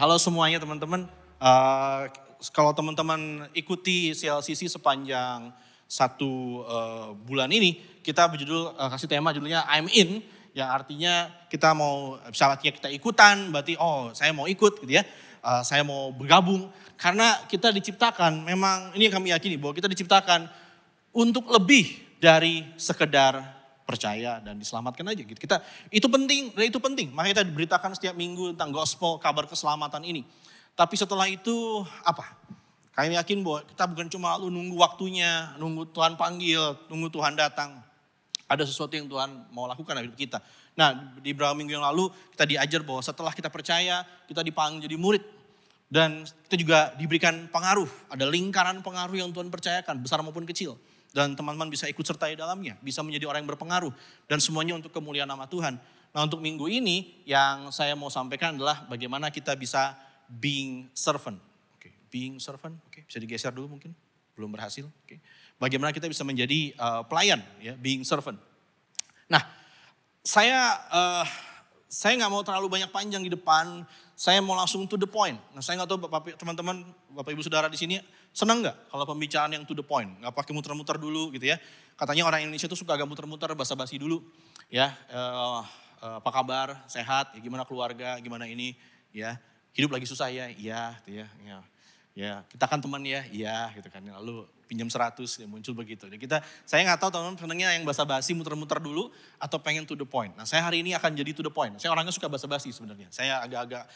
halo semuanya teman-teman. Uh, kalau teman-teman ikuti CLCC sepanjang satu uh, bulan ini, kita berjudul uh, kasih tema judulnya I'm in, yang artinya kita mau syaratnya kita ikutan, berarti oh saya mau ikut gitu ya. Uh, saya mau bergabung karena kita diciptakan memang ini yang kami yakini bahwa kita diciptakan untuk lebih dari sekedar percaya dan diselamatkan aja gitu. Kita itu penting, itu penting. Makanya kita diberitakan setiap minggu tentang gospel, kabar keselamatan ini. Tapi setelah itu apa? Kami yakin bahwa kita bukan cuma lu nunggu waktunya, nunggu Tuhan panggil, nunggu Tuhan datang. Ada sesuatu yang Tuhan mau lakukan dalam hidup kita. Nah, di beberapa minggu yang lalu kita diajar bahwa setelah kita percaya, kita dipanggil jadi murid. Dan kita juga diberikan pengaruh, ada lingkaran pengaruh yang Tuhan percayakan, besar maupun kecil dan teman-teman bisa ikut serta di dalamnya, bisa menjadi orang yang berpengaruh dan semuanya untuk kemuliaan nama Tuhan. Nah, untuk minggu ini yang saya mau sampaikan adalah bagaimana kita bisa being servant. Okay. Being servant, okay. bisa digeser dulu mungkin, belum berhasil. Okay. Bagaimana kita bisa menjadi uh, pelayan, ya, being servant. Nah, saya uh, saya nggak mau terlalu banyak panjang di depan. Saya mau langsung to the point. Nah, saya nggak tahu bapak teman-teman, bapak ibu saudara di sini Senang nggak kalau pembicaraan yang to the point, nggak pakai muter-muter dulu gitu ya. Katanya orang Indonesia itu suka agak muter-muter, basa-basi dulu. Ya, uh, uh, apa kabar, sehat, ya, gimana keluarga, gimana ini, ya. Hidup lagi susah ya, iya gitu ya. ya. Ya, kita kan teman ya, iya gitu kan. Lalu pinjam 100 ya muncul begitu. Jadi kita saya nggak tahu teman-teman senangnya yang basa-basi muter-muter dulu atau pengen to the point. Nah, saya hari ini akan jadi to the point. Saya orangnya suka basa-basi sebenarnya. Saya agak-agak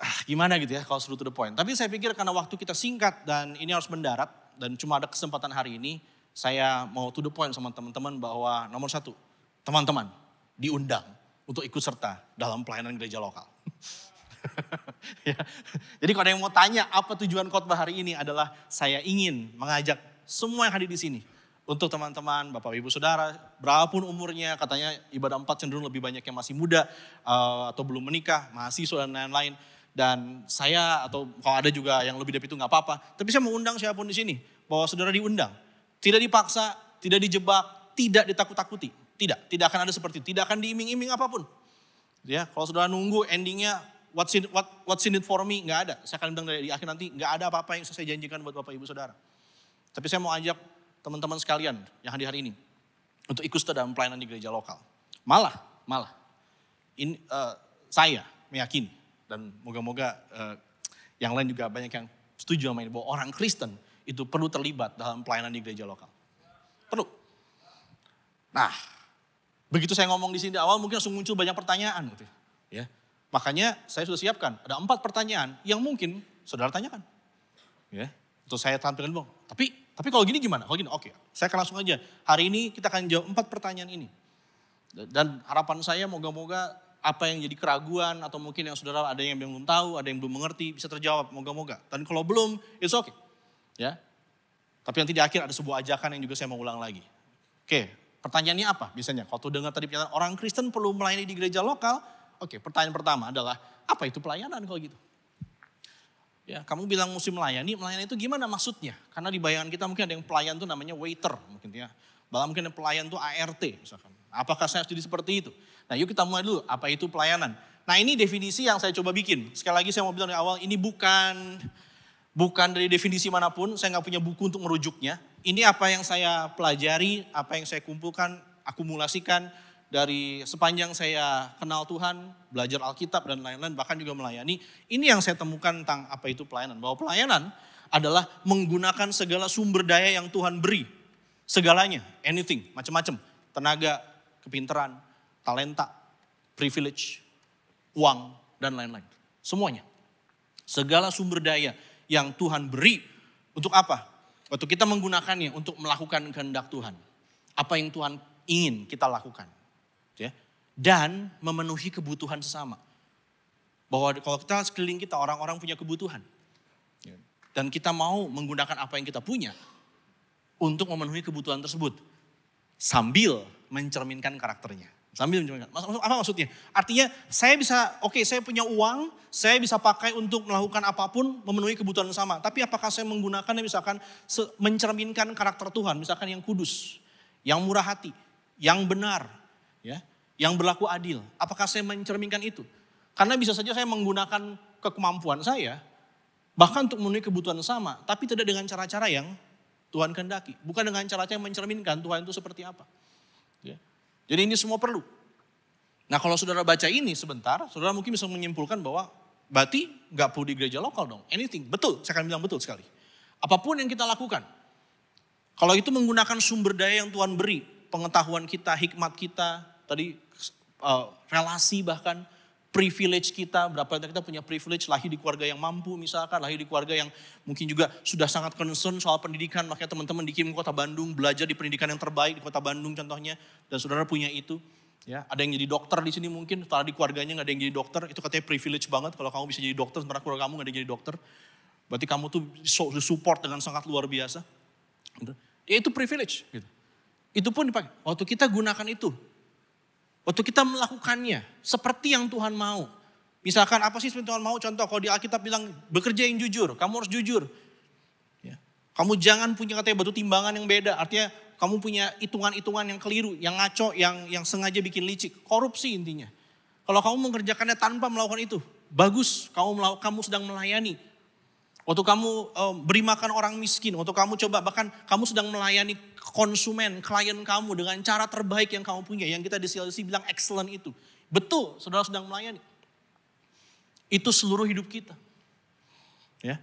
ah, gimana gitu ya kalau seru to the point. Tapi saya pikir karena waktu kita singkat dan ini harus mendarat dan cuma ada kesempatan hari ini, saya mau to the point sama teman-teman bahwa nomor satu, teman-teman diundang untuk ikut serta dalam pelayanan gereja lokal. ya. Jadi kalau ada yang mau tanya apa tujuan khotbah hari ini adalah saya ingin mengajak semua yang hadir di sini untuk teman-teman, bapak ibu saudara, berapapun umurnya, katanya ibadah empat cenderung lebih banyak yang masih muda uh, atau belum menikah, mahasiswa dan lain-lain dan saya atau kalau ada juga yang lebih dari itu nggak apa-apa. Tapi saya mau undang siapapun di sini bahwa saudara diundang, tidak dipaksa, tidak dijebak, tidak ditakut-takuti, tidak, tidak akan ada seperti, itu tidak akan diiming-iming apapun. Ya, kalau saudara nunggu endingnya what's in, what, what's in it for me nggak ada. Saya akan undang dari di akhir nanti nggak ada apa-apa yang saya janjikan buat bapak ibu saudara. Tapi saya mau ajak teman-teman sekalian yang hadir hari ini untuk ikut dalam pelayanan di gereja lokal. Malah, malah, ini, uh, eh, saya meyakini dan moga-moga uh, yang lain juga banyak yang setuju sama ini bahwa orang Kristen itu perlu terlibat dalam pelayanan di gereja lokal. Perlu. Nah, begitu saya ngomong di sini di awal mungkin langsung muncul banyak pertanyaan gitu. Ya. Makanya saya sudah siapkan ada empat pertanyaan yang mungkin saudara tanyakan. Ya. Atau saya tampilkan dong. Tapi tapi kalau gini gimana? Kalau gini, oke. Okay. Saya akan langsung aja. Hari ini kita akan jawab empat pertanyaan ini. Dan harapan saya moga-moga apa yang jadi keraguan atau mungkin yang saudara ada yang belum tahu, ada yang belum mengerti, bisa terjawab moga-moga. Dan kalau belum, it's okay. Ya. Tapi nanti di akhir ada sebuah ajakan yang juga saya mau ulang lagi. Oke, pertanyaannya apa biasanya? Kalau tuh dengar tadi pernyataan orang Kristen perlu melayani di gereja lokal, oke, pertanyaan pertama adalah apa itu pelayanan kalau gitu? Ya, kamu bilang musim melayani, melayani itu gimana maksudnya? Karena di bayangan kita mungkin ada yang pelayan tuh namanya waiter mungkin ya. Bahkan mungkin ada pelayan tuh ART misalkan Apakah saya harus jadi seperti itu? Nah yuk kita mulai dulu, apa itu pelayanan? Nah ini definisi yang saya coba bikin. Sekali lagi saya mau bilang dari awal, ini bukan bukan dari definisi manapun, saya nggak punya buku untuk merujuknya. Ini apa yang saya pelajari, apa yang saya kumpulkan, akumulasikan dari sepanjang saya kenal Tuhan, belajar Alkitab dan lain-lain, bahkan juga melayani. Ini yang saya temukan tentang apa itu pelayanan. Bahwa pelayanan adalah menggunakan segala sumber daya yang Tuhan beri. Segalanya, anything, macam-macam. Tenaga, kepintaran, talenta, privilege, uang, dan lain-lain. Semuanya. Segala sumber daya yang Tuhan beri untuk apa? Waktu kita menggunakannya untuk melakukan kehendak Tuhan. Apa yang Tuhan ingin kita lakukan. Ya. Dan memenuhi kebutuhan sesama. Bahwa kalau kita sekeliling kita orang-orang punya kebutuhan. Ya. Dan kita mau menggunakan apa yang kita punya untuk memenuhi kebutuhan tersebut. Sambil mencerminkan karakternya. Sambil mencerminkan. Apa maksudnya? Artinya saya bisa, oke okay, saya punya uang, saya bisa pakai untuk melakukan apapun, memenuhi kebutuhan sama. Tapi apakah saya menggunakannya misalkan mencerminkan karakter Tuhan, misalkan yang kudus, yang murah hati, yang benar, ya, yang berlaku adil. Apakah saya mencerminkan itu? Karena bisa saja saya menggunakan kemampuan saya, bahkan untuk memenuhi kebutuhan sama, tapi tidak dengan cara-cara yang Tuhan kehendaki. Bukan dengan cara-cara yang mencerminkan Tuhan itu seperti apa. Jadi ini semua perlu. Nah kalau saudara baca ini sebentar, saudara mungkin bisa menyimpulkan bahwa berarti nggak perlu di gereja lokal dong. Anything, betul, saya akan bilang betul sekali. Apapun yang kita lakukan, kalau itu menggunakan sumber daya yang Tuhan beri, pengetahuan kita, hikmat kita, tadi uh, relasi bahkan, privilege kita, berapa kita punya privilege lahir di keluarga yang mampu misalkan, lahir di keluarga yang mungkin juga sudah sangat concern soal pendidikan, makanya teman-teman dikirim ke kota Bandung, belajar di pendidikan yang terbaik di kota Bandung contohnya, dan saudara punya itu. Ya, ada yang jadi dokter di sini mungkin, setelah di keluarganya nggak ada yang jadi dokter, itu katanya privilege banget kalau kamu bisa jadi dokter, sementara keluarga kamu nggak ada yang jadi dokter. Berarti kamu tuh support dengan sangat luar biasa. Gitu. Ya, itu privilege. Gitu. Itu pun dipakai. Waktu kita gunakan itu, Waktu kita melakukannya seperti yang Tuhan mau. Misalkan apa sih Tuhan mau? Contoh kalau di Alkitab bilang bekerja yang jujur, kamu harus jujur. Ya. Kamu jangan punya katanya batu timbangan yang beda. Artinya kamu punya hitungan-hitungan yang keliru, yang ngaco, yang yang sengaja bikin licik, korupsi intinya. Kalau kamu mengerjakannya tanpa melakukan itu, bagus. Kamu kamu sedang melayani, Waktu kamu eh, beri makan orang miskin, waktu kamu coba bahkan kamu sedang melayani konsumen, klien kamu dengan cara terbaik yang kamu punya, yang kita di CLC bilang excellent itu. Betul, saudara sedang melayani. Itu seluruh hidup kita. Ya,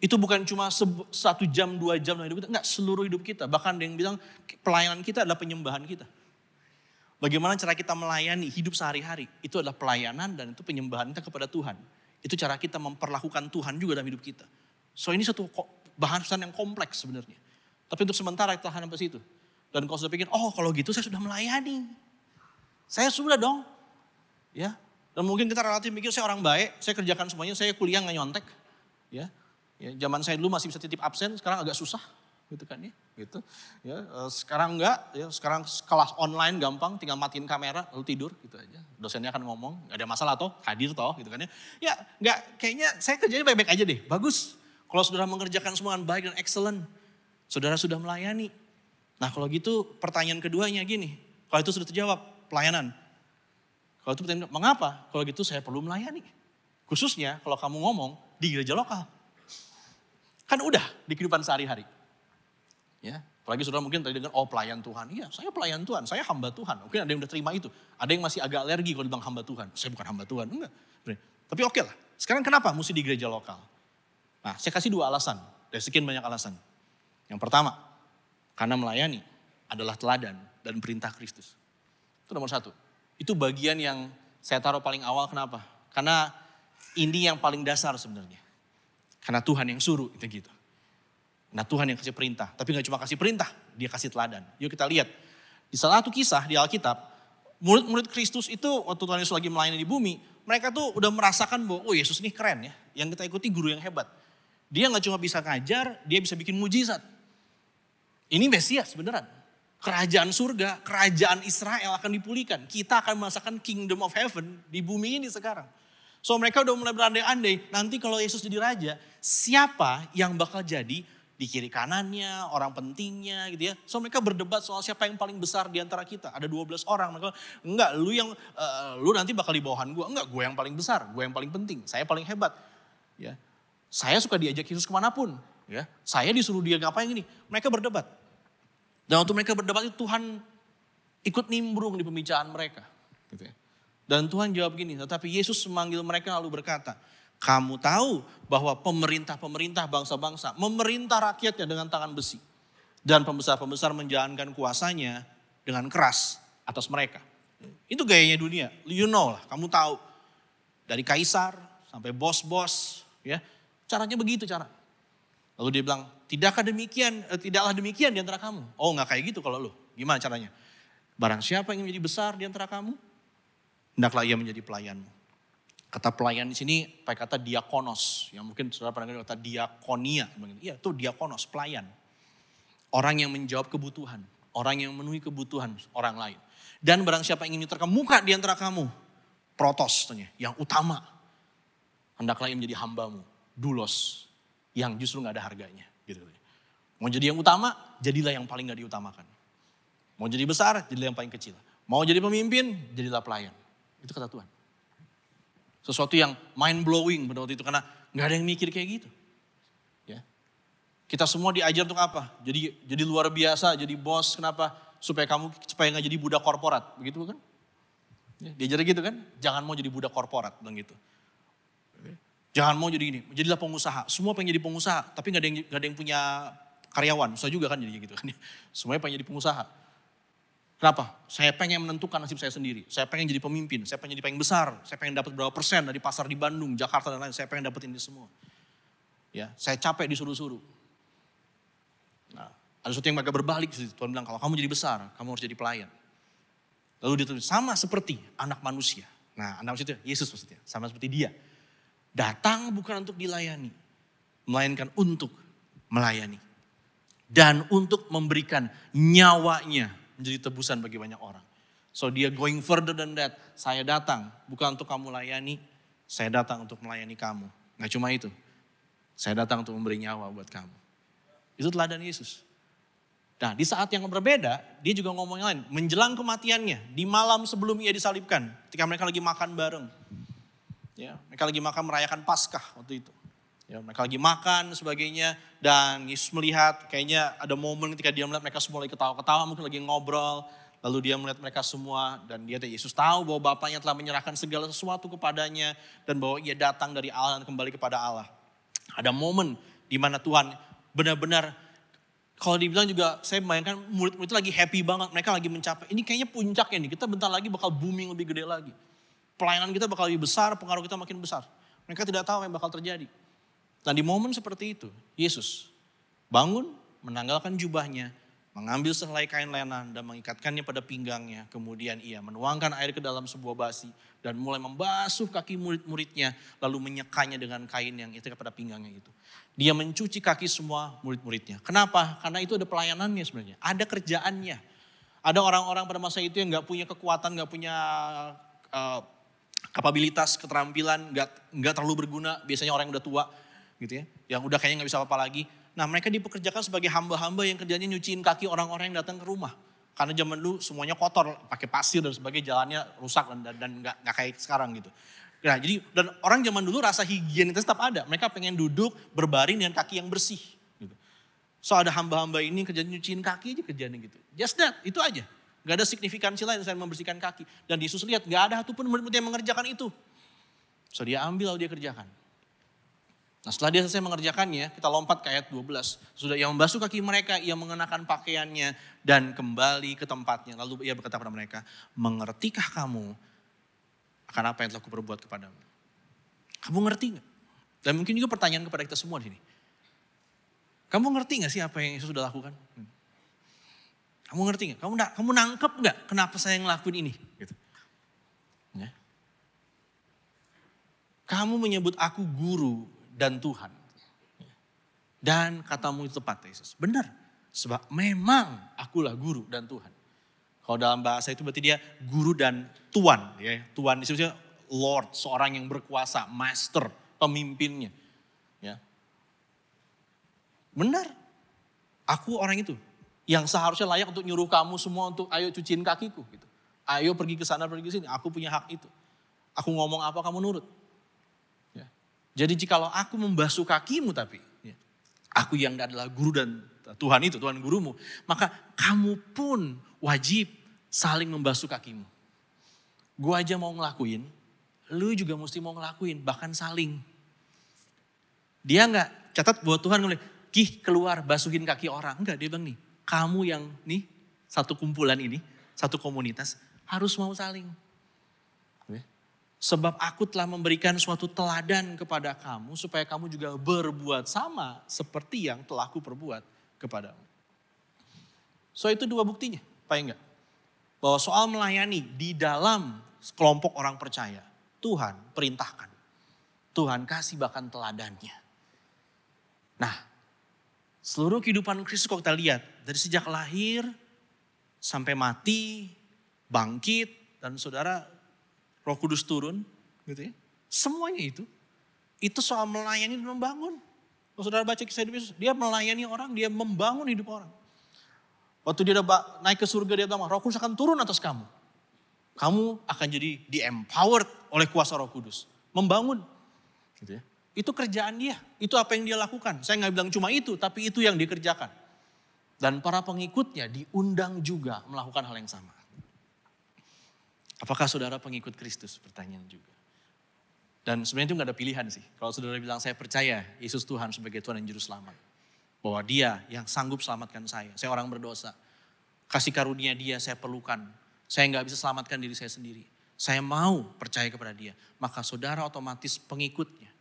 itu bukan cuma satu jam, dua jam dalam hidup kita. Enggak, seluruh hidup kita. Bahkan yang bilang pelayanan kita adalah penyembahan kita. Bagaimana cara kita melayani hidup sehari-hari. Itu adalah pelayanan dan itu penyembahan kita kepada Tuhan. Itu cara kita memperlakukan Tuhan juga dalam hidup kita. So ini satu bahasan yang kompleks sebenarnya. Tapi untuk sementara kita tahan sampai situ. Dan kau sudah pikir, oh kalau gitu saya sudah melayani. Saya sudah dong. Ya. Dan mungkin kita relatif mikir saya orang baik, saya kerjakan semuanya, saya kuliah nggak nyontek. Ya. ya. Zaman saya dulu masih bisa titip absen, sekarang agak susah gitu kan ya gitu ya eh, sekarang enggak ya sekarang kelas online gampang tinggal matiin kamera lalu tidur gitu aja dosennya akan ngomong nggak ada masalah toh hadir toh gitu kan ya ya nggak kayaknya saya kerjanya baik-baik aja deh bagus kalau saudara mengerjakan semua dengan baik dan excellent, saudara sudah melayani. Nah kalau gitu pertanyaan keduanya gini, kalau itu sudah terjawab, pelayanan. Kalau itu pertanyaan, mengapa? Kalau gitu saya perlu melayani. Khususnya kalau kamu ngomong di gereja lokal. Kan udah di kehidupan sehari-hari. Ya, apalagi saudara mungkin tadi dengar, oh pelayan Tuhan. Iya, saya pelayan Tuhan, saya hamba Tuhan. Mungkin ada yang udah terima itu. Ada yang masih agak alergi kalau dibilang hamba Tuhan. Saya bukan hamba Tuhan, enggak. Tapi oke okay lah. Sekarang kenapa mesti di gereja lokal? Nah, saya kasih dua alasan. Dari sekian banyak alasan. Yang pertama, karena melayani adalah teladan dan perintah Kristus. Itu nomor satu. Itu bagian yang saya taruh paling awal kenapa? Karena ini yang paling dasar sebenarnya. Karena Tuhan yang suruh, itu gitu. Nah Tuhan yang kasih perintah. Tapi nggak cuma kasih perintah, dia kasih teladan. Yuk kita lihat. Di salah satu kisah di Alkitab, murid-murid Kristus itu waktu Tuhan Yesus lagi melayani di bumi, mereka tuh udah merasakan bahwa, oh Yesus ini keren ya. Yang kita ikuti guru yang hebat. Dia nggak cuma bisa ngajar, dia bisa bikin mujizat. Ini Mesias beneran. Kerajaan surga, kerajaan Israel akan dipulihkan. Kita akan merasakan kingdom of heaven di bumi ini sekarang. So mereka udah mulai berandai-andai, nanti kalau Yesus jadi raja, siapa yang bakal jadi di kiri kanannya, orang pentingnya gitu ya. So mereka berdebat soal siapa yang paling besar di antara kita. Ada 12 orang, mereka enggak lu yang uh, lu nanti bakal di bawahan gua. Enggak, gue yang paling besar, gue yang paling penting, saya paling hebat. Ya. Saya suka diajak Yesus kemanapun. Ya. Saya disuruh dia ngapain gini. Mereka berdebat. Dan waktu mereka berdebat itu Tuhan ikut nimbrung di pembicaraan mereka. Gitu ya. Dan Tuhan jawab gini, tetapi Yesus memanggil mereka lalu berkata, kamu tahu bahwa pemerintah-pemerintah bangsa-bangsa memerintah rakyatnya dengan tangan besi. Dan pembesar-pembesar menjalankan kuasanya dengan keras atas mereka. Itu gayanya dunia. You know lah, kamu tahu. Dari kaisar sampai bos-bos, ya Caranya begitu cara. Lalu dia bilang, tidakkah demikian, eh, tidaklah demikian di antara kamu. Oh nggak kayak gitu kalau lo, gimana caranya? Barang siapa yang menjadi besar di antara kamu, hendaklah ia menjadi pelayanmu. Kata pelayan di sini pakai kata diakonos, yang mungkin saudara pernah dengar kata diakonia. Iya, itu diakonos, pelayan. Orang yang menjawab kebutuhan, orang yang memenuhi kebutuhan orang lain. Dan barang siapa yang ingin terkemuka di antara kamu, protos tanya, yang utama, hendaklah ia menjadi hambamu dulos yang justru nggak ada harganya. Gitu. Mau jadi yang utama, jadilah yang paling nggak diutamakan. Mau jadi besar, jadilah yang paling kecil. Mau jadi pemimpin, jadilah pelayan. Itu kata Tuhan. Sesuatu yang mind blowing pada waktu itu karena nggak ada yang mikir kayak gitu. Ya. Kita semua diajar untuk apa? Jadi jadi luar biasa, jadi bos. Kenapa? Supaya kamu supaya nggak jadi budak korporat, begitu kan? Ya, diajar gitu kan? Jangan mau jadi budak korporat, bilang gitu. Jangan mau jadi gini, jadilah pengusaha. Semua pengen jadi pengusaha, tapi gak ada yang, gak ada yang punya karyawan. Usah juga kan jadi gitu kan. Semuanya pengen jadi pengusaha. Kenapa? Saya pengen menentukan nasib saya sendiri. Saya pengen jadi pemimpin, saya pengen jadi paling besar. Saya pengen dapat berapa persen dari pasar di Bandung, Jakarta dan lain. Saya pengen dapetin ini semua. Ya, saya capek disuruh-suruh. Nah, ada sesuatu yang mereka berbalik. Tuhan bilang, kalau kamu jadi besar, kamu harus jadi pelayan. Lalu dia tulis, sama seperti anak manusia. Nah, anak manusia itu Yesus maksudnya, sama seperti dia. Datang bukan untuk dilayani, melainkan untuk melayani. Dan untuk memberikan nyawanya menjadi tebusan bagi banyak orang. So dia going further than that. Saya datang bukan untuk kamu layani, saya datang untuk melayani kamu. Gak cuma itu, saya datang untuk memberi nyawa buat kamu. Itu teladan Yesus. Nah, di saat yang berbeda, dia juga ngomong yang lain. Menjelang kematiannya, di malam sebelum ia disalibkan, ketika mereka lagi makan bareng. Ya, mereka lagi makan merayakan Paskah waktu itu. Ya, mereka lagi makan sebagainya dan Yesus melihat kayaknya ada momen ketika dia melihat mereka semua lagi ketawa-ketawa, mungkin lagi ngobrol. Lalu dia melihat mereka semua dan dia Yesus tahu bahwa Bapaknya telah menyerahkan segala sesuatu kepadanya dan bahwa ia datang dari Allah dan kembali kepada Allah. Ada momen di mana Tuhan benar-benar kalau dibilang juga saya bayangkan murid-murid itu lagi happy banget. Mereka lagi mencapai, ini kayaknya puncaknya nih. Kita bentar lagi bakal booming lebih gede lagi. Pelayanan kita bakal lebih besar, pengaruh kita makin besar. Mereka tidak tahu apa yang bakal terjadi. Dan di momen seperti itu, Yesus bangun, menanggalkan jubahnya, mengambil sehelai kain lenan dan mengikatkannya pada pinggangnya. Kemudian ia menuangkan air ke dalam sebuah basi dan mulai membasuh kaki murid-muridnya lalu menyekanya dengan kain yang itu pada pinggangnya itu. Dia mencuci kaki semua murid-muridnya. Kenapa? Karena itu ada pelayanannya sebenarnya, ada kerjaannya. Ada orang-orang pada masa itu yang gak punya kekuatan, gak punya uh, kapabilitas, keterampilan, nggak nggak terlalu berguna. Biasanya orang yang udah tua gitu ya, yang udah kayaknya nggak bisa apa-apa lagi. Nah mereka dipekerjakan sebagai hamba-hamba yang kerjanya nyuciin kaki orang-orang yang datang ke rumah. Karena zaman dulu semuanya kotor, pakai pasir dan sebagainya, jalannya rusak dan dan, dan gak, kayak sekarang gitu. Nah jadi dan orang zaman dulu rasa higienitas tetap ada. Mereka pengen duduk berbaring dengan kaki yang bersih. Gitu. So ada hamba-hamba ini kerjanya nyuciin kaki aja kerjanya gitu. Just that, itu aja. Gak ada signifikansi lain selain membersihkan kaki. Dan Yesus lihat gak ada satupun murid-murid yang mengerjakan itu. So dia ambil lalu dia kerjakan. Nah setelah dia selesai mengerjakannya, kita lompat ke ayat 12. Sudah yang membasuh kaki mereka, ia mengenakan pakaiannya dan kembali ke tempatnya. Lalu ia berkata kepada mereka, mengertikah kamu akan apa yang telah kuperbuat kepadamu? Kamu ngerti gak? Dan mungkin juga pertanyaan kepada kita semua di sini. Kamu ngerti gak sih apa yang Yesus sudah lakukan? Hmm. Kamu ngerti nggak? Kamu nggak, kamu nangkep nggak? Kenapa saya ngelakuin ini? Gitu. Ya. Kamu menyebut aku guru dan Tuhan. Dan katamu itu tepat Yesus. Benar. Sebab memang akulah guru dan Tuhan. Kalau dalam bahasa itu berarti dia guru dan tuan. Ya. Tuan disebutnya Lord, seorang yang berkuasa, master, pemimpinnya. Ya. Benar, aku orang itu yang seharusnya layak untuk nyuruh kamu semua untuk ayo cuciin kakiku gitu. Ayo pergi ke sana pergi ke sini, aku punya hak itu. Aku ngomong apa kamu nurut. Ya. Jadi jikalau aku membasuh kakimu tapi ya, aku yang adalah guru dan Tuhan itu, Tuhan gurumu, maka kamu pun wajib saling membasuh kakimu. gua aja mau ngelakuin, lu juga mesti mau ngelakuin, bahkan saling. Dia nggak catat buat Tuhan ngelih kih keluar basuhin kaki orang. Enggak, dia bang nih, kamu yang nih satu kumpulan ini, satu komunitas harus mau saling. Sebab aku telah memberikan suatu teladan kepada kamu supaya kamu juga berbuat sama seperti yang telah aku perbuat kepadamu. So itu dua buktinya, Pak enggak? Bahwa soal melayani di dalam kelompok orang percaya, Tuhan perintahkan. Tuhan kasih bahkan teladannya. Nah, Seluruh kehidupan Kristus kalau kita lihat, dari sejak lahir sampai mati, bangkit, dan saudara roh kudus turun, gitu ya. Semuanya itu, itu soal melayani dan membangun. Kalau saudara baca kisah hidup Yesus, dia melayani orang, dia membangun hidup orang. Waktu dia ada naik ke surga, dia bilang, roh kudus akan turun atas kamu. Kamu akan jadi di-empowered oleh kuasa roh kudus. Membangun. Gitu ya. Itu kerjaan dia, itu apa yang dia lakukan. Saya nggak bilang cuma itu, tapi itu yang dikerjakan. Dan para pengikutnya diundang juga melakukan hal yang sama. Apakah saudara pengikut Kristus? Pertanyaan juga. Dan sebenarnya itu nggak ada pilihan sih. Kalau saudara bilang saya percaya Yesus Tuhan sebagai Tuhan yang Juru Selamat. Bahwa dia yang sanggup selamatkan saya. Saya orang berdosa. Kasih karunia dia saya perlukan. Saya nggak bisa selamatkan diri saya sendiri. Saya mau percaya kepada dia. Maka saudara otomatis pengikutnya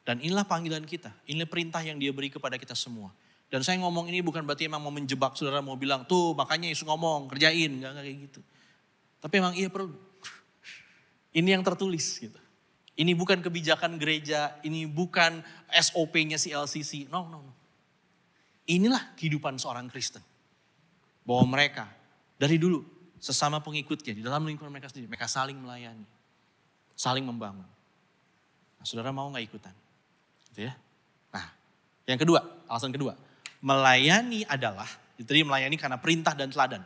dan inilah panggilan kita, inilah perintah yang dia beri kepada kita semua. Dan saya ngomong ini bukan berarti emang mau menjebak saudara, mau bilang, tuh makanya isu ngomong, kerjain, gak, gak kayak gitu. Tapi emang iya perlu. Ini yang tertulis gitu. Ini bukan kebijakan gereja, ini bukan SOP-nya si LCC. No, no, no. Inilah kehidupan seorang Kristen. Bahwa mereka dari dulu sesama pengikutnya di dalam lingkungan mereka sendiri, mereka saling melayani, saling membangun. Nah, saudara mau nggak ikutan? Gitu ya. Nah, yang kedua, alasan kedua. Melayani adalah, jadi melayani karena perintah dan teladan.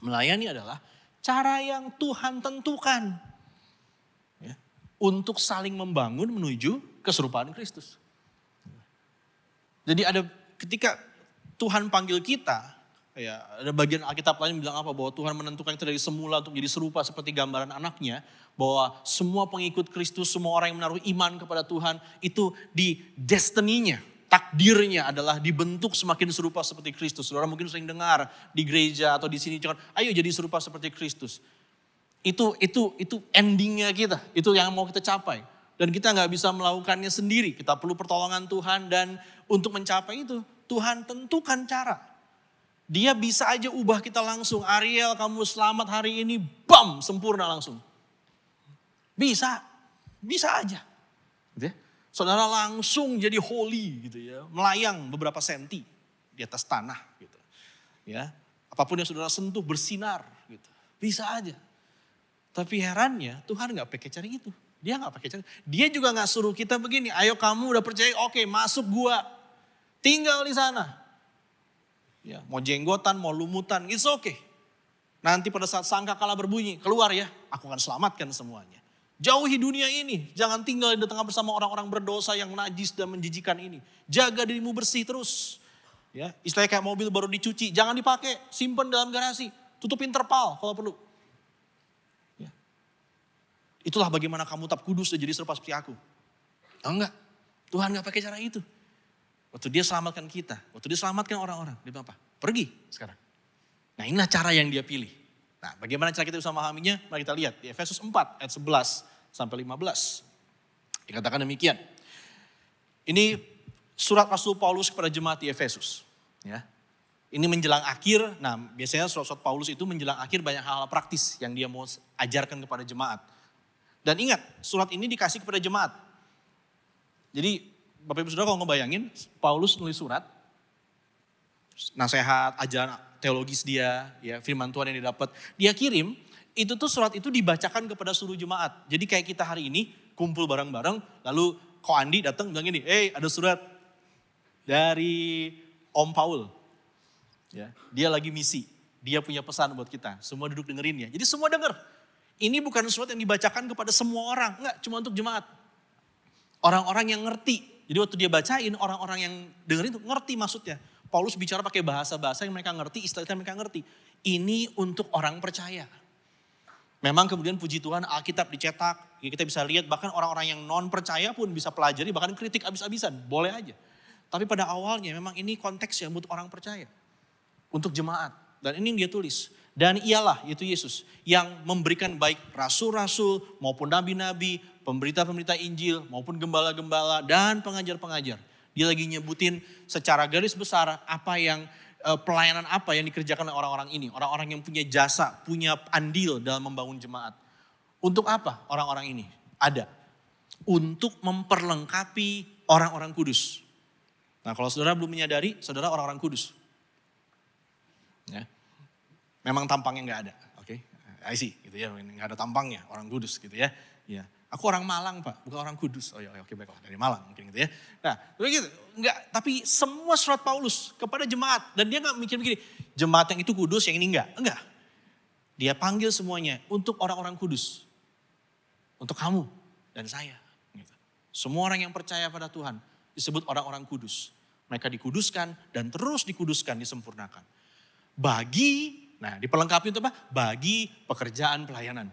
Melayani adalah cara yang Tuhan tentukan. Ya, untuk saling membangun menuju keserupaan Kristus. Jadi ada ketika Tuhan panggil kita, Ya, ada bagian Alkitab lain bilang apa? Bahwa Tuhan menentukan kita dari semula untuk jadi serupa seperti gambaran anaknya. Bahwa semua pengikut Kristus, semua orang yang menaruh iman kepada Tuhan itu di destininya. Takdirnya adalah dibentuk semakin serupa seperti Kristus. Saudara mungkin sering dengar di gereja atau di sini cuman, ayo jadi serupa seperti Kristus. Itu itu itu endingnya kita. Itu yang mau kita capai. Dan kita nggak bisa melakukannya sendiri. Kita perlu pertolongan Tuhan dan untuk mencapai itu Tuhan tentukan cara dia bisa aja ubah kita langsung. Ariel kamu selamat hari ini, bam, sempurna langsung. Bisa, bisa aja. Gitu ya. Saudara langsung jadi holy gitu ya, melayang beberapa senti di atas tanah gitu. Ya, apapun yang saudara sentuh bersinar gitu. Bisa aja. Tapi herannya Tuhan nggak pakai cari itu. Dia nggak pakai cari. Dia juga nggak suruh kita begini. Ayo kamu udah percaya, oke masuk gua, tinggal di sana. Ya, mau jenggotan, mau lumutan, it's okay. Nanti pada saat sangka kalah berbunyi, keluar ya, aku akan selamatkan semuanya. Jauhi dunia ini, jangan tinggal di tengah bersama orang-orang berdosa yang najis dan menjijikan ini. Jaga dirimu bersih terus. Ya, istilahnya kayak mobil baru dicuci, jangan dipakai, simpen dalam garasi, tutupin terpal kalau perlu. Ya. Itulah bagaimana kamu tetap kudus dan jadi serupa seperti aku. Oh enggak, Tuhan nggak pakai cara itu. Waktu dia selamatkan kita, waktu dia selamatkan orang-orang, dia bilang apa? Pergi sekarang. Nah inilah cara yang dia pilih. Nah bagaimana cara kita bisa memahaminya? Mari kita lihat di Efesus 4 ayat 11 sampai 15. Dikatakan demikian. Ini surat Rasul Paulus kepada jemaat di Efesus. Ya. Ini menjelang akhir, nah biasanya surat-surat Paulus itu menjelang akhir banyak hal-hal praktis yang dia mau ajarkan kepada jemaat. Dan ingat, surat ini dikasih kepada jemaat. Jadi Bapak Ibu Saudara kalau ngebayangin Paulus nulis surat, nasehat, ajaran teologis dia, ya firman Tuhan yang didapat, dia kirim, itu tuh surat itu dibacakan kepada seluruh jemaat. Jadi kayak kita hari ini kumpul bareng-bareng, lalu kok Andi datang bilang gini, "Eh, ada surat dari Om Paul." Ya, dia lagi misi, dia punya pesan buat kita. Semua duduk dengerin ya. Jadi semua denger. Ini bukan surat yang dibacakan kepada semua orang, enggak, cuma untuk jemaat. Orang-orang yang ngerti jadi waktu dia bacain orang-orang yang dengerin tuh ngerti maksudnya. Paulus bicara pakai bahasa-bahasa yang mereka ngerti, istilah-istilah mereka ngerti. Ini untuk orang percaya. Memang kemudian puji Tuhan Alkitab dicetak, ya, kita bisa lihat bahkan orang-orang yang non percaya pun bisa pelajari bahkan kritik abis-abisan, boleh aja. Tapi pada awalnya memang ini konteks yang butuh orang percaya. Untuk jemaat. Dan ini yang dia tulis. Dan ialah, yaitu Yesus, yang memberikan baik rasul-rasul maupun nabi-nabi, pemberita-pemberita Injil maupun gembala-gembala dan pengajar-pengajar. Dia lagi nyebutin secara garis besar apa yang eh, pelayanan apa yang dikerjakan oleh orang-orang ini, orang-orang yang punya jasa, punya andil dalam membangun jemaat. Untuk apa orang-orang ini ada? Untuk memperlengkapi orang-orang kudus. Nah, kalau saudara belum menyadari, saudara orang-orang kudus. Ya. Memang tampangnya nggak ada, oke? Okay? I see, gitu ya. Nggak ada tampangnya, orang kudus, gitu ya. Ya. Aku orang Malang pak, bukan orang Kudus. Oh ya, oke baiklah dari Malang mungkin gitu ya. Nah, tapi gitu, enggak. Tapi semua surat Paulus kepada jemaat dan dia nggak mikir-mikir jemaat yang itu kudus, yang ini enggak, enggak. Dia panggil semuanya untuk orang-orang kudus, untuk kamu dan saya. Gitu. Semua orang yang percaya pada Tuhan disebut orang-orang kudus. Mereka dikuduskan dan terus dikuduskan, disempurnakan. Bagi, nah diperlengkapi untuk apa? Bagi pekerjaan pelayanan.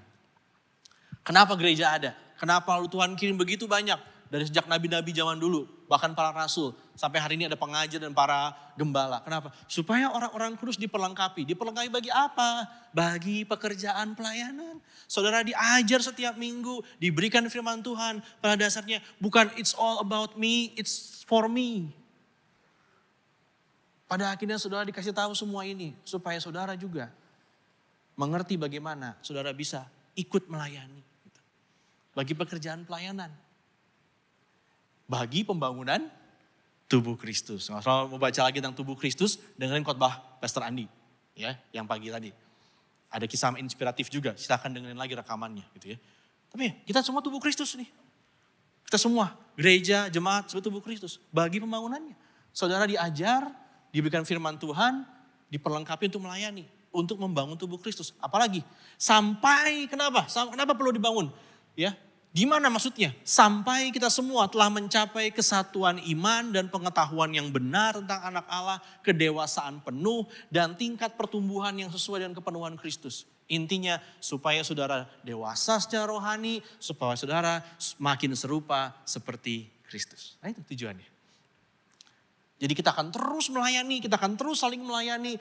Kenapa gereja ada? Kenapa lalu Tuhan kirim begitu banyak? Dari sejak nabi-nabi zaman dulu, bahkan para rasul. Sampai hari ini ada pengajar dan para gembala. Kenapa? Supaya orang-orang kudus diperlengkapi. Diperlengkapi bagi apa? Bagi pekerjaan pelayanan. Saudara diajar setiap minggu, diberikan firman Tuhan. Pada dasarnya bukan it's all about me, it's for me. Pada akhirnya saudara dikasih tahu semua ini. Supaya saudara juga mengerti bagaimana saudara bisa ikut melayani bagi pekerjaan pelayanan. Bagi pembangunan tubuh Kristus. Nah, kalau mau baca lagi tentang tubuh Kristus, dengerin khotbah Pastor Andi ya, yang pagi tadi. Ada kisah inspiratif juga, silahkan dengerin lagi rekamannya gitu ya. Tapi kita semua tubuh Kristus nih. Kita semua, gereja, jemaat, semua tubuh Kristus. Bagi pembangunannya. Saudara diajar, diberikan firman Tuhan, diperlengkapi untuk melayani. Untuk membangun tubuh Kristus. Apalagi, sampai kenapa? Kenapa perlu dibangun? Ya, Gimana maksudnya? Sampai kita semua telah mencapai kesatuan iman dan pengetahuan yang benar tentang anak Allah, kedewasaan penuh, dan tingkat pertumbuhan yang sesuai dengan kepenuhan Kristus. Intinya supaya saudara dewasa secara rohani, supaya saudara makin serupa seperti Kristus. Nah itu tujuannya. Jadi kita akan terus melayani, kita akan terus saling melayani.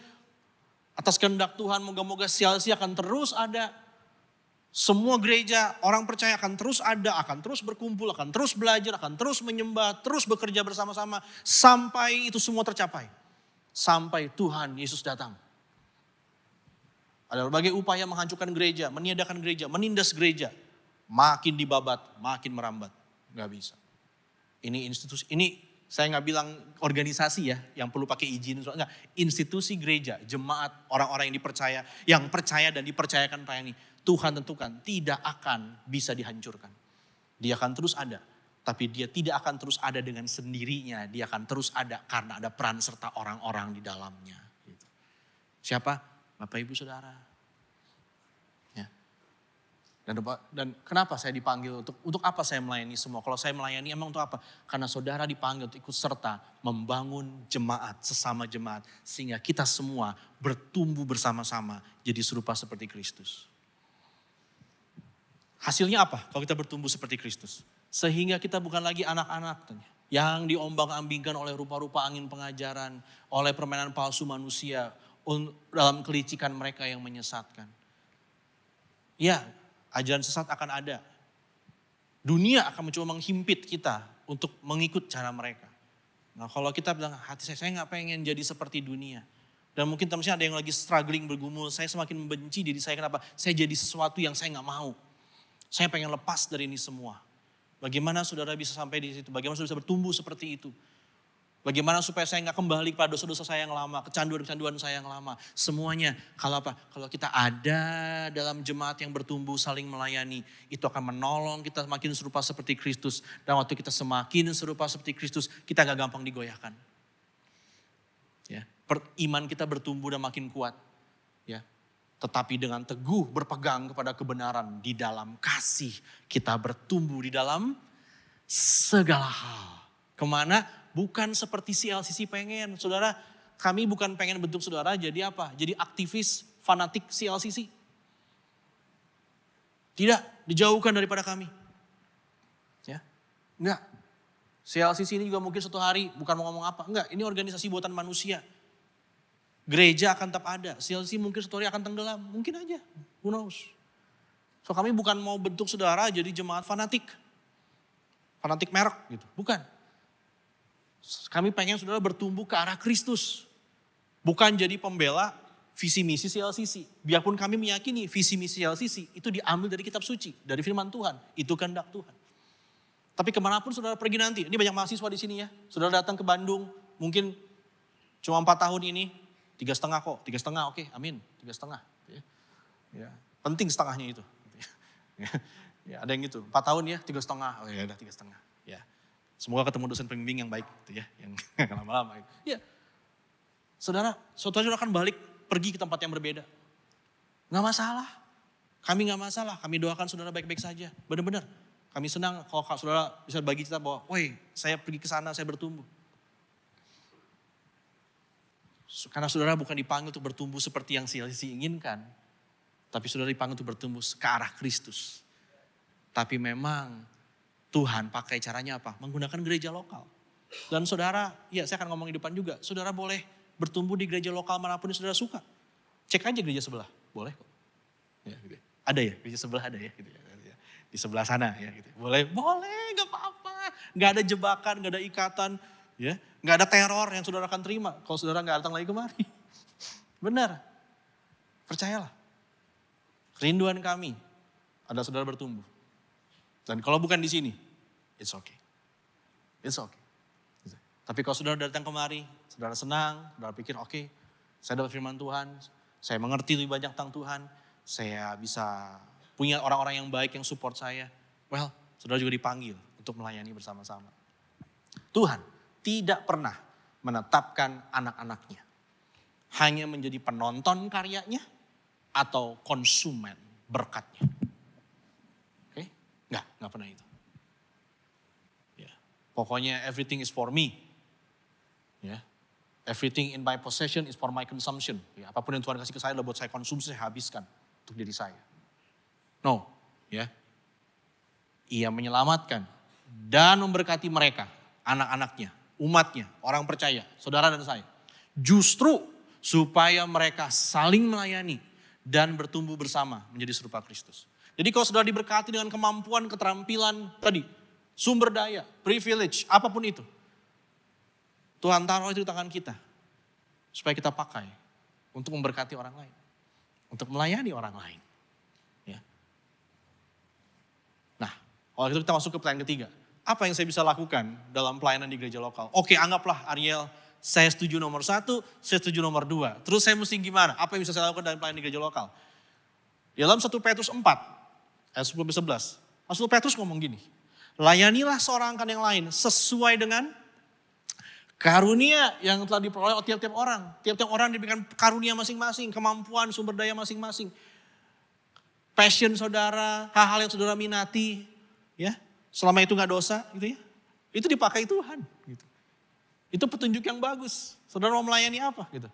Atas kehendak Tuhan, moga-moga sia-sia akan terus ada semua gereja, orang percaya akan terus ada, akan terus berkumpul, akan terus belajar, akan terus menyembah, terus bekerja bersama-sama. Sampai itu semua tercapai. Sampai Tuhan Yesus datang. Ada berbagai upaya menghancurkan gereja, meniadakan gereja, menindas gereja. Makin dibabat, makin merambat. Gak bisa. Ini institusi, ini saya nggak bilang organisasi ya yang perlu pakai izin enggak institusi gereja jemaat orang-orang yang dipercaya yang percaya dan dipercayakan ini. Tuhan tentukan tidak akan bisa dihancurkan. Dia akan terus ada, tapi dia tidak akan terus ada dengan sendirinya. Dia akan terus ada karena ada peran serta orang-orang di dalamnya. Gitu. Siapa? Bapak, Ibu, Saudara. Ya. Dan, dan kenapa saya dipanggil untuk untuk apa saya melayani semua? Kalau saya melayani emang untuk apa? Karena saudara dipanggil untuk ikut serta membangun jemaat, sesama jemaat. Sehingga kita semua bertumbuh bersama-sama jadi serupa seperti Kristus. Hasilnya apa kalau kita bertumbuh seperti Kristus? Sehingga kita bukan lagi anak-anak yang diombang-ambingkan oleh rupa-rupa angin pengajaran, oleh permainan palsu manusia, dalam kelicikan mereka yang menyesatkan. Ya, ajaran sesat akan ada. Dunia akan mencoba menghimpit kita untuk mengikut cara mereka. Nah kalau kita bilang hati saya, saya gak pengen jadi seperti dunia. Dan mungkin teman-teman ada yang lagi struggling, bergumul, saya semakin membenci diri saya, kenapa? Saya jadi sesuatu yang saya gak mau. Saya pengen lepas dari ini semua. Bagaimana saudara bisa sampai di situ? Bagaimana saudara bisa bertumbuh seperti itu? Bagaimana supaya saya nggak kembali pada dosa-dosa saya yang lama, kecanduan-kecanduan saya yang lama. Semuanya, kalau apa? Kalau kita ada dalam jemaat yang bertumbuh saling melayani, itu akan menolong kita semakin serupa seperti Kristus. Dan waktu kita semakin serupa seperti Kristus, kita nggak gampang digoyahkan. Ya, iman kita bertumbuh dan makin kuat. Ya, tetapi dengan teguh berpegang kepada kebenaran di dalam kasih kita bertumbuh di dalam segala hal. Kemana? Bukan seperti si LCC pengen. Saudara, kami bukan pengen bentuk saudara jadi apa? Jadi aktivis fanatik si LCC. Tidak, dijauhkan daripada kami. Ya, Enggak. Si LCC ini juga mungkin suatu hari bukan mau ngomong apa. Enggak, ini organisasi buatan manusia Gereja akan tetap ada, CLC mungkin story akan tenggelam, mungkin aja, who knows. So kami bukan mau bentuk saudara jadi jemaat fanatik, fanatik merek gitu, bukan. Kami pengen saudara bertumbuh ke arah Kristus, bukan jadi pembela visi misi CLCC. Biarpun kami meyakini visi misi CLCC itu diambil dari kitab suci, dari firman Tuhan. Itu kehendak Tuhan. Tapi kemanapun saudara pergi nanti, ini banyak mahasiswa di sini ya. Saudara datang ke Bandung, mungkin cuma empat tahun ini, Tiga setengah kok, tiga setengah oke, okay, amin, tiga setengah. Ya. ya penting setengahnya itu. Ya. ada yang gitu, empat tahun ya, tiga setengah, oh ya udah tiga setengah. Ya. Semoga ketemu dosen pembimbing yang baik, gitu ya, yang lama-lama. Gitu. Ya. Saudara, suatu hari akan balik pergi ke tempat yang berbeda. Nggak masalah, kami nggak masalah, kami doakan saudara baik-baik saja. Benar-benar, kami senang kalau saudara bisa bagi kita bahwa, woi saya pergi ke sana, saya bertumbuh. Karena saudara bukan dipanggil untuk bertumbuh seperti yang si inginkan. Tapi saudara dipanggil untuk bertumbuh ke arah Kristus. Tapi memang Tuhan pakai caranya apa? Menggunakan gereja lokal. Dan saudara, ya saya akan ngomong di depan juga. Saudara boleh bertumbuh di gereja lokal manapun yang saudara suka. Cek aja gereja sebelah. Boleh kok. Ya, gitu. Ya. Ada ya? Gereja sebelah ada ya? Gitu ya, gitu ya. di sebelah sana ya gitu. Boleh, boleh, gak apa-apa. Gak ada jebakan, gak ada ikatan, ya. Nggak ada teror yang saudara akan terima kalau saudara nggak datang lagi kemari. Benar. Percayalah. Kerinduan kami ada saudara bertumbuh. Dan kalau bukan di sini, it's okay. It's okay. Tapi kalau saudara datang kemari, saudara senang, saudara pikir oke, okay, saya dapat firman Tuhan, saya mengerti lebih banyak tentang Tuhan, saya bisa punya orang-orang yang baik yang support saya. Well, saudara juga dipanggil untuk melayani bersama-sama. Tuhan tidak pernah menetapkan anak-anaknya. Hanya menjadi penonton karyanya atau konsumen berkatnya. Oke? Enggak, enggak pernah itu. Ya. Pokoknya everything is for me. Ya. Everything in my possession is for my consumption. Ya, apapun yang Tuhan kasih ke saya, buat saya konsumsi, saya habiskan untuk diri saya. No, ya. Ia menyelamatkan dan memberkati mereka, anak-anaknya, umatnya, orang percaya, saudara dan saya. Justru supaya mereka saling melayani dan bertumbuh bersama menjadi serupa Kristus. Jadi kalau saudara diberkati dengan kemampuan, keterampilan tadi, sumber daya, privilege, apapun itu. Tuhan taruh itu di tangan kita. Supaya kita pakai untuk memberkati orang lain. Untuk melayani orang lain. Ya. Nah, kalau itu kita masuk ke plan ketiga apa yang saya bisa lakukan dalam pelayanan di gereja lokal? Oke, anggaplah Ariel, saya setuju nomor satu, saya setuju nomor dua. Terus saya mesti gimana? Apa yang bisa saya lakukan dalam pelayanan di gereja lokal? Dalam 1 Petrus 4, ayat 10 11. Rasul Petrus ngomong gini, layanilah seorang akan yang lain sesuai dengan karunia yang telah diperoleh oleh tiap-tiap orang. Tiap-tiap orang diberikan karunia masing-masing, kemampuan, sumber daya masing-masing. Passion saudara, hal-hal yang saudara minati. ya selama itu nggak dosa gitu ya. Itu dipakai Tuhan gitu. Itu petunjuk yang bagus. Saudara mau melayani apa gitu.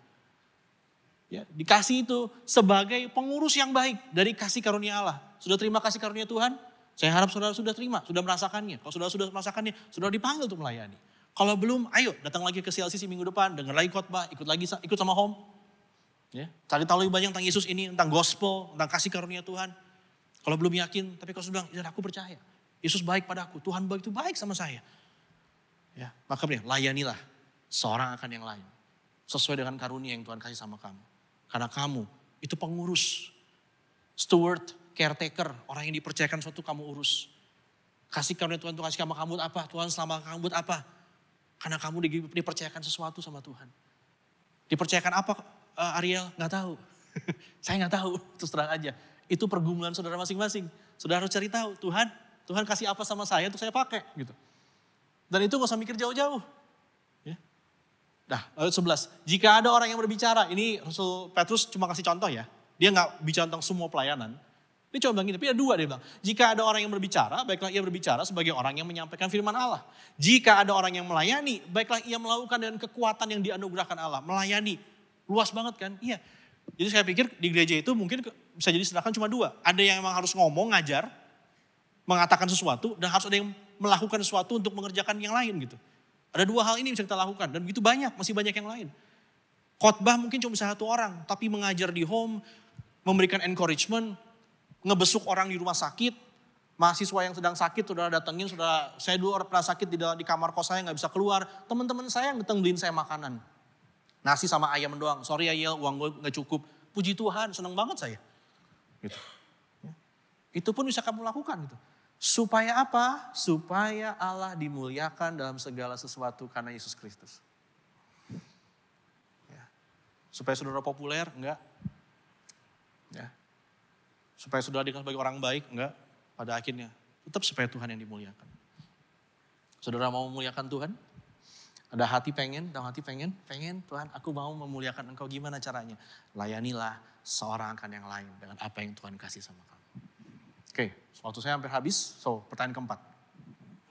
Ya, dikasih itu sebagai pengurus yang baik dari kasih karunia Allah. Sudah terima kasih karunia Tuhan? Saya harap saudara sudah terima, sudah merasakannya. Kalau saudara sudah merasakannya, saudara dipanggil untuk melayani. Kalau belum, ayo datang lagi ke CLCC minggu depan, dengar lagi khotbah, ikut lagi ikut sama home. Ya, cari tahu lebih banyak tentang Yesus ini, tentang gospel, tentang kasih karunia Tuhan. Kalau belum yakin, tapi kalau sudah ya aku percaya. Yesus baik padaku, Tuhan begitu baik sama saya. Ya, maka dia layanilah seorang akan yang lain. Sesuai dengan karunia yang Tuhan kasih sama kamu. Karena kamu itu pengurus, steward, caretaker, orang yang dipercayakan suatu kamu urus. Kasih karunia Tuhan Tuhan kasih sama kamu apa? Tuhan selama kamu buat apa? Karena kamu dipercayakan sesuatu sama Tuhan. Dipercayakan apa uh, Ariel? Gak tahu. saya nggak tahu, terus terang aja. Itu pergumulan saudara masing-masing. Saudara harus cari tahu, Tuhan Tuhan kasih apa sama saya untuk saya pakai gitu. Dan itu gak usah mikir jauh-jauh. Ya. Nah, ayat 11. Jika ada orang yang berbicara, ini Rasul Petrus cuma kasih contoh ya. Dia nggak bicara tentang semua pelayanan. Ini coba bilang gini, tapi ada dua dia bilang. Jika ada orang yang berbicara, baiklah ia berbicara sebagai orang yang menyampaikan firman Allah. Jika ada orang yang melayani, baiklah ia melakukan dengan kekuatan yang dianugerahkan Allah. Melayani, luas banget kan? Iya. Jadi saya pikir di gereja itu mungkin bisa jadi sedangkan cuma dua. Ada yang memang harus ngomong, ngajar mengatakan sesuatu dan harus ada yang melakukan sesuatu untuk mengerjakan yang lain gitu. Ada dua hal ini bisa kita lakukan dan begitu banyak, masih banyak yang lain. Khotbah mungkin cuma bisa satu orang, tapi mengajar di home, memberikan encouragement, ngebesuk orang di rumah sakit, mahasiswa yang sedang sakit sudah datengin, sudah saya dulu orang pernah sakit di dalam di kamar kos saya nggak bisa keluar, teman-teman saya yang datang beliin saya makanan, nasi sama ayam doang, sorry ya Yel, uang gue nggak cukup, puji Tuhan seneng banget saya, gitu. Ya. Itu pun bisa kamu lakukan gitu. Supaya apa? Supaya Allah dimuliakan dalam segala sesuatu karena Yesus Kristus. Ya. Supaya saudara populer? Enggak. Ya. Supaya saudara dikenal sebagai orang baik? Enggak. Pada akhirnya. Tetap supaya Tuhan yang dimuliakan. Saudara mau memuliakan Tuhan? Ada hati pengen, dalam hati pengen, pengen Tuhan aku mau memuliakan engkau gimana caranya? Layanilah seorang akan yang lain dengan apa yang Tuhan kasih sama kamu. Oke, waktu saya hampir habis. So, pertanyaan keempat.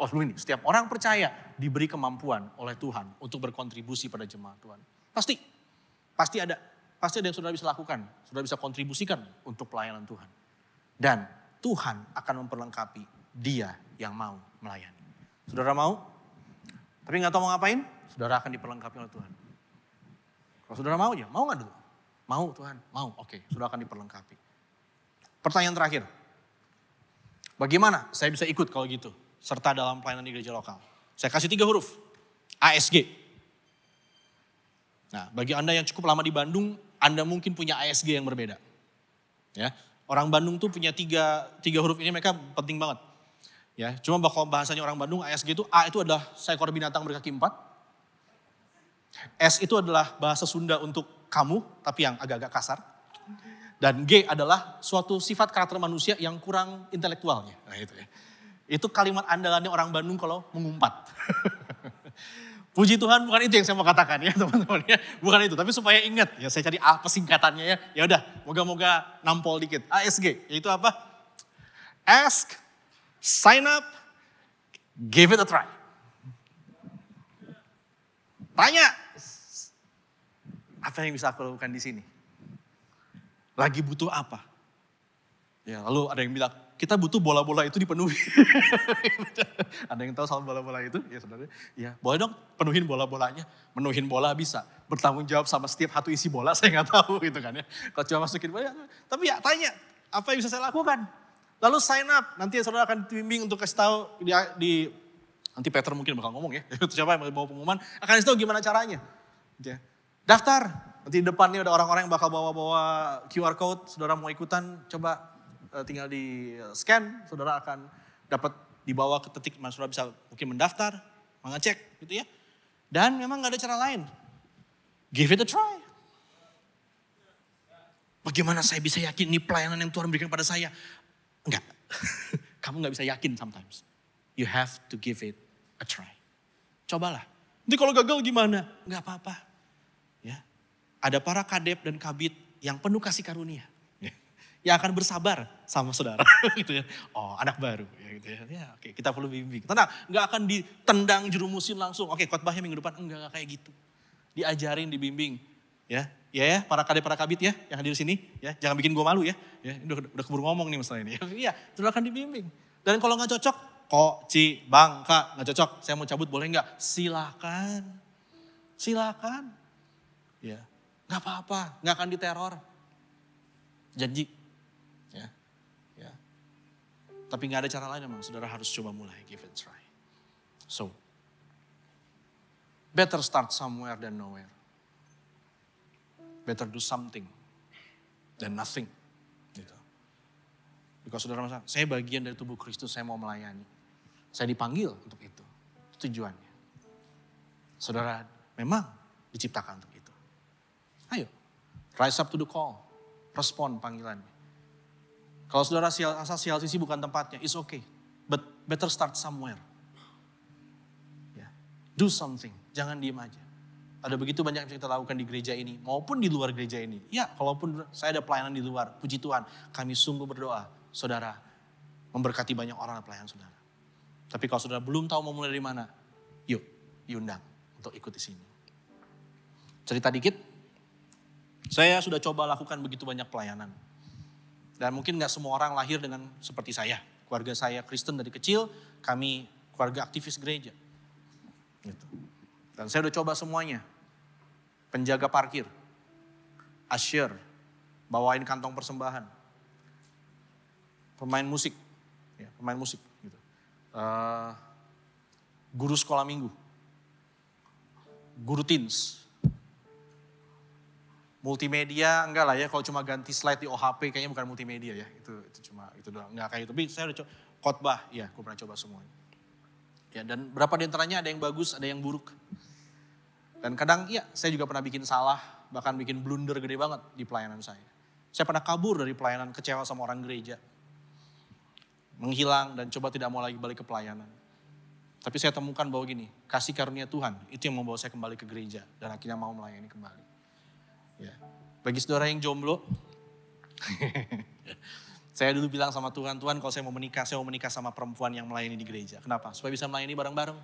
Oh, ini. Setiap orang percaya diberi kemampuan oleh Tuhan untuk berkontribusi pada jemaat Tuhan. Pasti. Pasti ada. Pasti ada yang sudah bisa lakukan. Sudah bisa kontribusikan untuk pelayanan Tuhan. Dan Tuhan akan memperlengkapi dia yang mau melayani. Saudara mau? Tapi nggak tahu mau ngapain? Saudara akan diperlengkapi oleh Tuhan. Kalau saudara mau ya, mau nggak dulu? Mau Tuhan, mau. Oke, okay. saudara akan diperlengkapi. Pertanyaan terakhir, Bagaimana saya bisa ikut kalau gitu? Serta dalam pelayanan di gereja lokal. Saya kasih tiga huruf. ASG. Nah, bagi Anda yang cukup lama di Bandung, Anda mungkin punya ASG yang berbeda. Ya, orang Bandung tuh punya tiga, tiga huruf ini mereka penting banget. Ya, cuma bakal bahasanya orang Bandung ASG itu A itu adalah seekor binatang berkaki empat. S itu adalah bahasa Sunda untuk kamu, tapi yang agak-agak kasar. Dan G adalah suatu sifat karakter manusia yang kurang intelektualnya. Nah, itu, ya. itu kalimat andalannya orang Bandung kalau mengumpat. Puji Tuhan bukan itu yang saya mau katakan ya teman-teman ya. Bukan itu, tapi supaya ingat ya saya cari apa singkatannya ya. Ya udah, moga-moga nampol dikit. ASG, yaitu apa? Ask, sign up, give it a try. Tanya, apa yang bisa aku lakukan di sini? lagi butuh apa. Ya, lalu ada yang bilang, kita butuh bola-bola itu dipenuhi. ada yang tahu soal bola-bola itu? Ya saudara. Ya, boleh dong penuhin bola-bolanya. Menuhin bola bisa. Bertanggung jawab sama setiap satu isi bola saya nggak tahu gitu kan ya. Kalau cuma masukin bola, tapi ya tanya apa yang bisa saya lakukan? Lalu sign up, nanti saudara akan dibimbing untuk kasih tahu di, di nanti Peter mungkin bakal ngomong ya. Siapa yang mau pengumuman akan kasih gimana caranya. Gitu ya. Daftar, Nanti Di depannya ada orang-orang yang bakal bawa-bawa QR code, saudara mau ikutan, coba eh, tinggal di eh, scan, saudara akan dapat dibawa ke titik mana saudara bisa mungkin mendaftar, mengecek gitu ya. Dan memang nggak ada cara lain. Give it a try. Bagaimana saya bisa yakin ini pelayanan yang Tuhan berikan pada saya? Enggak. Kamu nggak bisa yakin sometimes. You have to give it a try. Cobalah. Nanti kalau gagal gimana? Enggak apa-apa ada para kadep dan kabit yang penuh kasih karunia ya. yang akan bersabar sama saudara gitu ya. Oh, anak baru ya gitu ya. Ya, oke, kita perlu bimbing. Tenang, nggak akan ditendang jerumusin langsung. Oke, khotbahnya minggu depan enggak, enggak kayak gitu. Diajarin, dibimbing. Ya, ya ya, para kadep para kabit ya yang hadir di sini ya, jangan bikin gue malu ya. Ya, udah, udah keburu ngomong nih masalah ini. Iya, terus akan dibimbing. Dan kalau nggak cocok, kok, bang, kak, nggak cocok, saya mau cabut boleh nggak? Silakan. Silakan. Ya, Gak apa-apa, gak akan diteror. Janji. Ya. ya. Tapi nggak ada cara lain emang saudara harus coba mulai, give it a try. So, better start somewhere than nowhere. Better do something than nothing. Gitu. Because saudara masa, saya bagian dari tubuh Kristus, saya mau melayani. Saya dipanggil untuk itu. Itu tujuannya. Saudara, memang diciptakan untuk Ayo, rise up to the call. Respon panggilannya. Kalau saudara asal-sial sisi bukan tempatnya, it's okay. But better start somewhere. Yeah. Do something, jangan diem aja. Ada begitu banyak yang kita lakukan di gereja ini, maupun di luar gereja ini. Ya, kalaupun saya ada pelayanan di luar, puji Tuhan, kami sungguh berdoa, saudara, memberkati banyak orang pelayanan saudara. Tapi kalau saudara belum tahu mau mulai dari mana, yuk diundang untuk ikut di sini. Cerita dikit, saya sudah coba lakukan begitu banyak pelayanan. Dan mungkin nggak semua orang lahir dengan seperti saya. Keluarga saya Kristen dari kecil, kami keluarga aktivis gereja. Gitu. Dan saya udah coba semuanya. Penjaga parkir, asyir, bawain kantong persembahan, pemain musik, ya, pemain musik, gitu. Uh, guru sekolah minggu, guru teens, multimedia enggak lah ya kalau cuma ganti slide di OHP kayaknya bukan multimedia ya itu itu cuma itu doang enggak kayak itu tapi saya udah coba khotbah ya aku pernah coba semuanya ya dan berapa di antaranya ada yang bagus ada yang buruk dan kadang ya saya juga pernah bikin salah bahkan bikin blunder gede banget di pelayanan saya saya pernah kabur dari pelayanan kecewa sama orang gereja menghilang dan coba tidak mau lagi balik ke pelayanan tapi saya temukan bahwa gini kasih karunia Tuhan itu yang membawa saya kembali ke gereja dan akhirnya mau melayani kembali Ya. Bagi saudara yang jomblo, saya dulu bilang sama Tuhan, Tuhan kalau saya mau menikah, saya mau menikah sama perempuan yang melayani di gereja. Kenapa? Supaya bisa melayani bareng-bareng.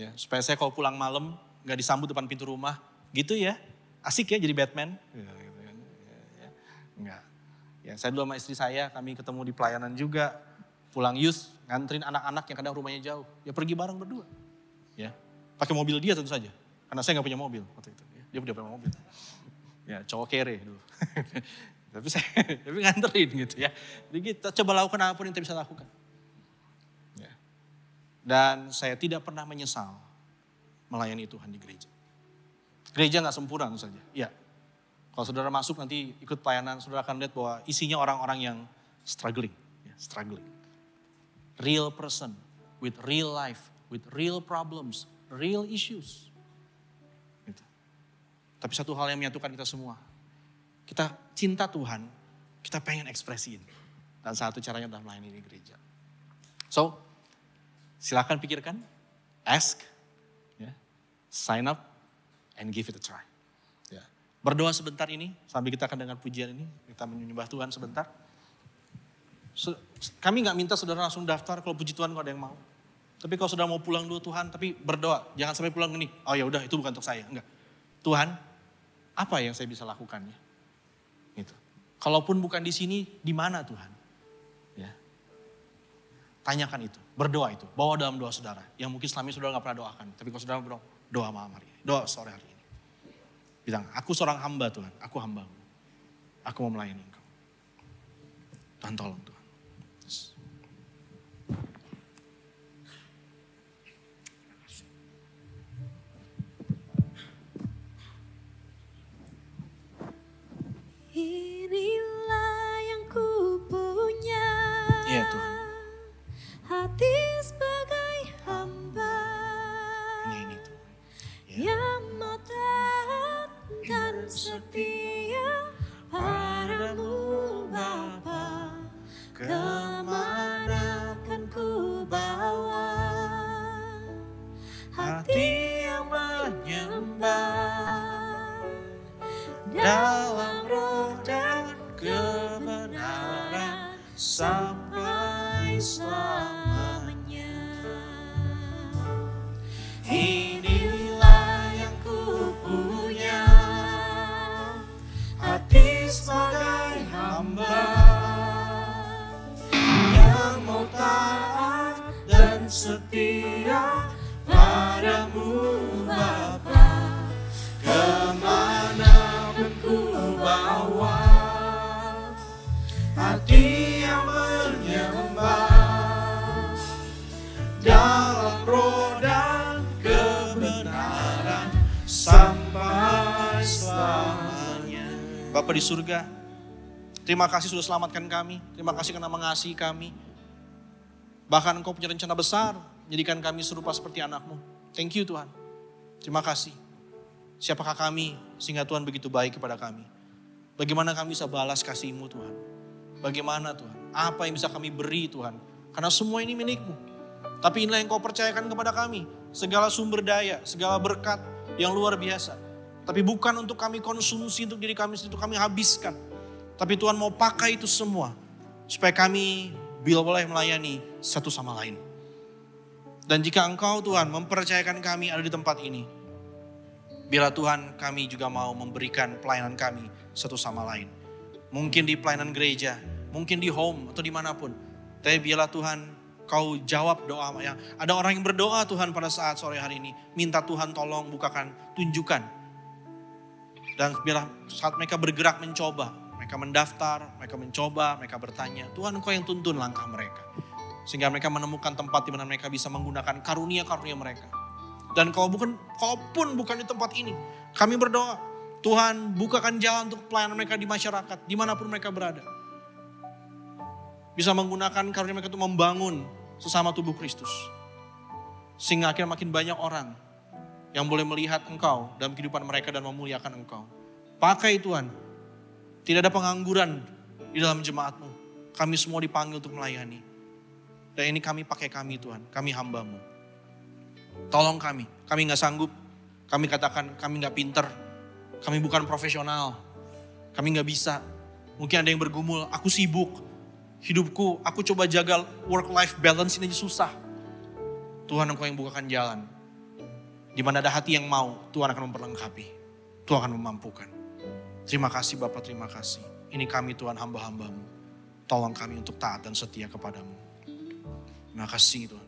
Ya, supaya saya kalau pulang malam, nggak disambut depan pintu rumah. Gitu ya, asik ya jadi Batman. Ya, Ya, saya dulu sama istri saya, kami ketemu di pelayanan juga. Pulang youth, nganterin anak-anak yang kadang rumahnya jauh. Ya pergi bareng berdua. Ya, pakai mobil dia tentu saja. Karena saya nggak punya mobil waktu itu dia udah punya mobil. Ya cowok kere dulu. tapi saya tapi nganterin gitu ya. Jadi kita gitu, coba lakukan apapun yang kita bisa lakukan. Ya. Dan saya tidak pernah menyesal melayani Tuhan di gereja. Gereja nggak sempurna tentu saja. Ya. Kalau saudara masuk nanti ikut pelayanan, saudara akan lihat bahwa isinya orang-orang yang struggling, ya, struggling. Real person with real life, with real problems, real issues. Tapi satu hal yang menyatukan kita semua. Kita cinta Tuhan, kita pengen ekspresiin. Dan satu caranya adalah melayani di gereja. So, silahkan pikirkan, ask, ya, sign up, and give it a try. Ya. Berdoa sebentar ini, sambil kita akan dengar pujian ini, kita menyembah Tuhan sebentar. So, kami nggak minta saudara langsung daftar kalau puji Tuhan kalau ada yang mau. Tapi kalau sudah mau pulang dulu Tuhan, tapi berdoa, jangan sampai pulang ini. Oh ya udah itu bukan untuk saya, enggak. Tuhan, apa yang saya bisa lakukannya? Gitu. Kalaupun bukan di sini, di mana Tuhan? Ya. Tanyakan itu, berdoa itu, bawa dalam doa saudara. Yang mungkin selama ini saudara nggak pernah doakan, tapi kalau saudara berdoa, doa malam hari doa sore hari ini. Bilang, aku seorang hamba Tuhan, aku hambamu. Aku mau melayani engkau. Tuhan tolong Tuhan. kebenaran sampai selamanya. Bapak di surga, terima kasih sudah selamatkan kami. Terima kasih karena mengasihi kami. Bahkan engkau punya rencana besar, menjadikan kami serupa seperti anakmu. Thank you Tuhan. Terima kasih. Siapakah kami sehingga Tuhan begitu baik kepada kami. Bagaimana kami bisa balas kasihmu Tuhan. Bagaimana Tuhan. Apa yang bisa kami beri Tuhan. Karena semua ini milikmu. Tapi inilah yang kau percayakan kepada kami. Segala sumber daya, segala berkat yang luar biasa. Tapi bukan untuk kami konsumsi untuk diri kami, untuk kami habiskan. Tapi Tuhan mau pakai itu semua. Supaya kami bila boleh melayani satu sama lain. Dan jika engkau Tuhan mempercayakan kami ada di tempat ini. Bila Tuhan kami juga mau memberikan pelayanan kami satu sama lain. Mungkin di pelayanan gereja, mungkin di home atau dimanapun. Tapi biarlah Tuhan kau jawab doa. Ada orang yang berdoa Tuhan pada saat sore hari ini. Minta Tuhan tolong bukakan, tunjukkan. Dan bila saat mereka bergerak mencoba, mereka mendaftar, mereka mencoba, mereka bertanya. Tuhan kau yang tuntun langkah mereka. Sehingga mereka menemukan tempat di mana mereka bisa menggunakan karunia-karunia mereka. Dan kalau bukan, kau pun bukan di tempat ini. Kami berdoa, Tuhan bukakan jalan untuk pelayanan mereka di masyarakat, dimanapun mereka berada. Bisa menggunakan karunia mereka untuk membangun sesama tubuh Kristus. Sehingga akhirnya makin banyak orang yang boleh melihat engkau dalam kehidupan mereka dan memuliakan engkau. Pakai Tuhan, tidak ada pengangguran di dalam jemaatmu. Kami semua dipanggil untuk melayani. Dan ini kami pakai kami Tuhan, kami hambamu. Tolong kami, kami gak sanggup, kami katakan kami gak pinter, kami bukan profesional, kami gak bisa. Mungkin ada yang bergumul, aku sibuk, hidupku, aku coba jaga work life balance ini aja susah. Tuhan engkau yang bukakan jalan. Di mana ada hati yang mau, Tuhan akan memperlengkapi. Tuhan akan memampukan. Terima kasih Bapak, terima kasih. Ini kami Tuhan hamba-hambamu. Tolong kami untuk taat dan setia kepadamu. Terima kasih Tuhan.